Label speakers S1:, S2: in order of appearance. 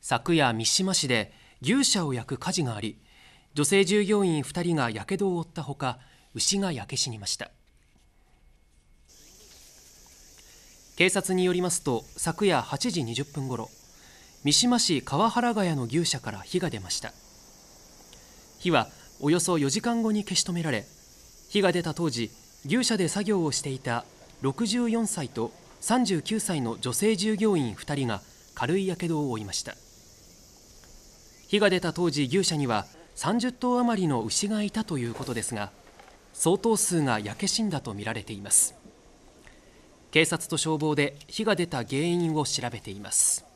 S1: 昨夜三島市で牛舎を焼く火事があり女性従業員2人がやけどを負ったほか牛が焼け死にました警察によりますと昨夜8時20分ごろ三島市川原ヶ谷の牛舎から火が出ました火はおよそ4時間後に消し止められ火が出た当時牛舎で作業をしていた64歳と39歳の女性従業員2人が軽いやけどを負いました火が出た当時牛舎には30頭余りの牛がいたということですが相当数が焼け死んだとみられています警察と消防で火が出た原因を調べています